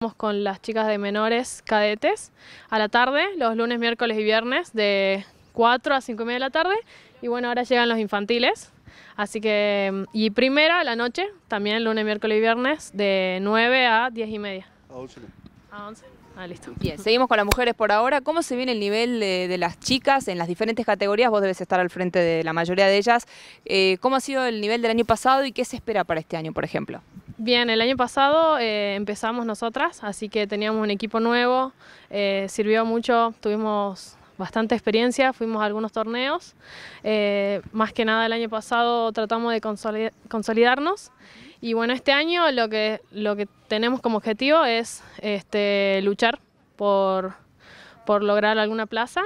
Vamos con las chicas de menores cadetes a la tarde, los lunes, miércoles y viernes de 4 a 5 y media de la tarde. Y bueno, ahora llegan los infantiles. Así que, y primera a la noche, también lunes, miércoles y viernes de 9 a 10 y media. A 11. A 11. Ah, listo. Bien, seguimos con las mujeres por ahora. ¿Cómo se viene el nivel de, las chicas en las diferentes categorías? Vos debes estar al frente de la mayoría de ellas. Eh, ¿Cómo ha sido el nivel del año pasado y qué se espera para este año, por ejemplo? Bien, el año pasado eh, empezamos nosotras, así que teníamos un equipo nuevo, eh, sirvió mucho, tuvimos bastante experiencia, fuimos a algunos torneos. Eh, más que nada el año pasado tratamos de consolidarnos y bueno, este año lo que, lo que tenemos como objetivo es este, luchar por, por lograr alguna plaza.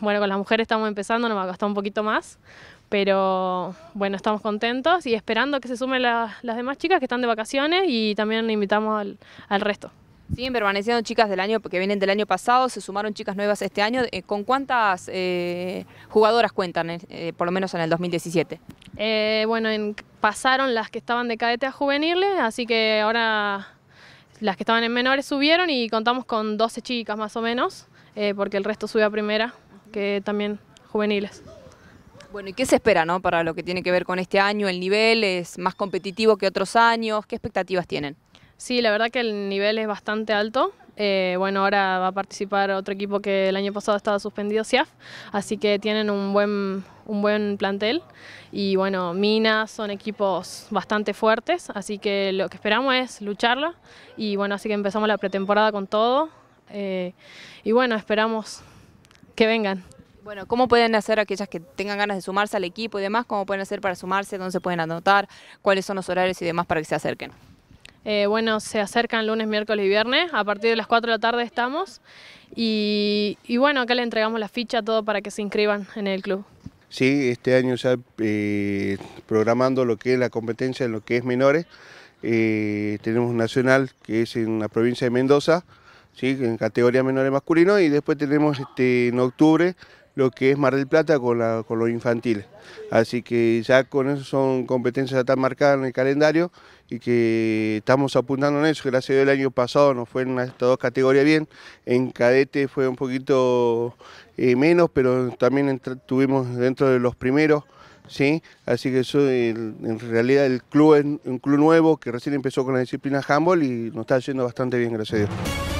bueno, con las mujeres estamos empezando, nos va a costar un poquito más, pero bueno, estamos contentos y esperando que se sumen las demás chicas que están de vacaciones y también invitamos al, resto. Siguen permaneciendo chicas del año que vienen del año pasado, se sumaron chicas nuevas este año. Eh, ¿Con cuántas eh, jugadoras cuentan, eh, por lo menos en el 2017? bueno, pasaron las que estaban de cadete a juveniles, así que ahora las que estaban en menores subieron y contamos con 12 chicas más o menos, porque el resto sube a primera, que también juveniles. Bueno, ¿y qué se espera ¿no? para lo que tiene que ver con este año? ¿El nivel es más competitivo que otros años? ¿Qué expectativas tienen? Sí, la verdad que el nivel es bastante alto. Eh, bueno, ahora va a participar otro equipo que el año pasado estaba suspendido, CIAF, así que tienen un buen, un buen plantel. Y bueno, Minas son equipos bastante fuertes, así que lo que esperamos es lucharla. Y bueno, así que empezamos la pretemporada con todo. Eh, y bueno, esperamos que vengan. Bueno, ¿cómo pueden hacer aquellas que tengan ganas de sumarse al equipo y demás? ¿Cómo pueden hacer para sumarse? ¿Dónde se pueden anotar? ¿Cuáles son los horarios y demás para que se acerquen? Eh, bueno, se acercan lunes, miércoles y viernes. A partir de las 4 de la tarde estamos. Y, bueno, acá le entregamos la ficha, todo para que se inscriban en el club. Sí, este año se eh, programando lo que es la competencia en lo que es menores. Eh, tenemos nacional que es en la provincia de Mendoza, ¿sí? en categoría menores masculino. Y después tenemos este, en octubre lo que es Mar del Plata con, los infantiles, Así que ya con eso son competencias tan marcadas en el calendario y que estamos apuntando en eso. Gracias a Dios el año pasado nos fue en estas dos categorías bien. En cadete fue un poquito eh, menos, pero también estuvimos dentro de los primeros. ¿sí? Así que eso, en realidad el club es un club nuevo que recién empezó con la disciplina handball y nos está yendo bastante bien, gracias a Dios.